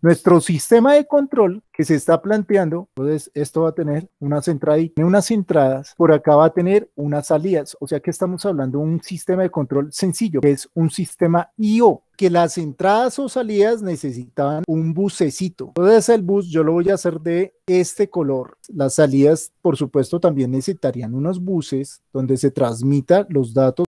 Nuestro sistema de control que se está planteando, entonces esto va a tener unas entradas, y unas entradas, por acá va a tener unas salidas, o sea que estamos hablando de un sistema de control sencillo, que es un sistema IO, que las entradas o salidas necesitaban un bucecito. Entonces el bus yo lo voy a hacer de este color. Las salidas, por supuesto, también necesitarían unos buses donde se transmita los datos